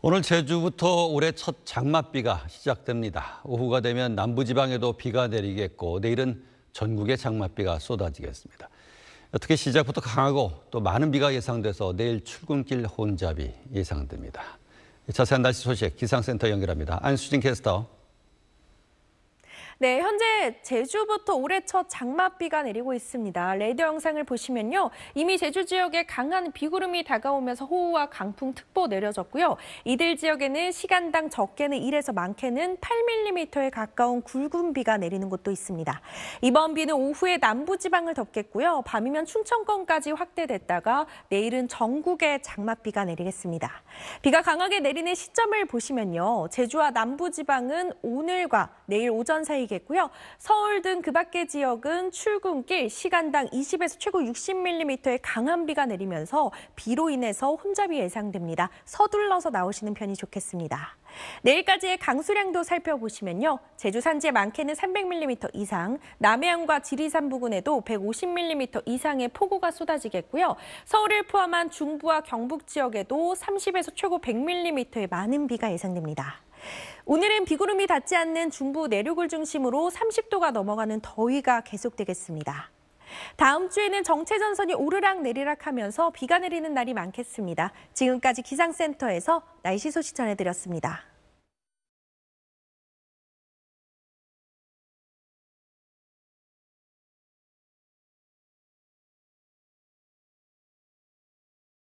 오늘 제주부터 올해 첫 장맛비가 시작됩니다. 오후가 되면 남부지방에도 비가 내리겠고 내일은 전국에 장맛비가 쏟아지겠습니다. 어떻게 시작부터 강하고 또 많은 비가 예상돼서 내일 출근길 혼잡이 예상됩니다. 자세한 날씨 소식 기상센터 연결합니다. 안수진 캐스터. 네, 현재 제주부터 올해 첫 장맛비가 내리고 있습니다. 레이더 영상을 보시면요. 이미 제주 지역에 강한 비구름이 다가오면서 호우와 강풍특보 내려졌고요. 이들 지역에는 시간당 적게는 1에서 많게는 8mm에 가까운 굵은 비가 내리는 곳도 있습니다. 이번 비는 오후에 남부지방을 덮겠고요. 밤이면 충청권까지 확대됐다가 내일은 전국에 장맛비가 내리겠습니다. 비가 강하게 내리는 시점을 보시면요. 제주와 남부지방은 오늘과 내일 오전 사이겠고요. 서울 등 그 밖의 지역은 출근길 시간당 20에서 최고 60mm의 강한 비가 내리면서 비로 인해서 혼잡이 예상됩니다. 서둘러서 나오시는 편이 좋겠습니다. 내일까지의 강수량도 살펴보시면요. 제주 산지에 많게는 300mm 이상, 남해안과 지리산 부근에도 150mm 이상의 폭우가 쏟아지겠고요. 서울을 포함한 중부와 경북 지역에도 30에서 최고 100mm의 많은 비가 예상됩니다. 오늘은 비구름이 닿지 않는 중부 내륙을 중심으로 30도가 넘어가는 더위가 계속되겠습니다. 다음 주에는 정체전선이 오르락 내리락 하면서 비가 내리는 날이 많겠습니다. 지금까지 기상센터에서 날씨 소식 전해드렸습니다.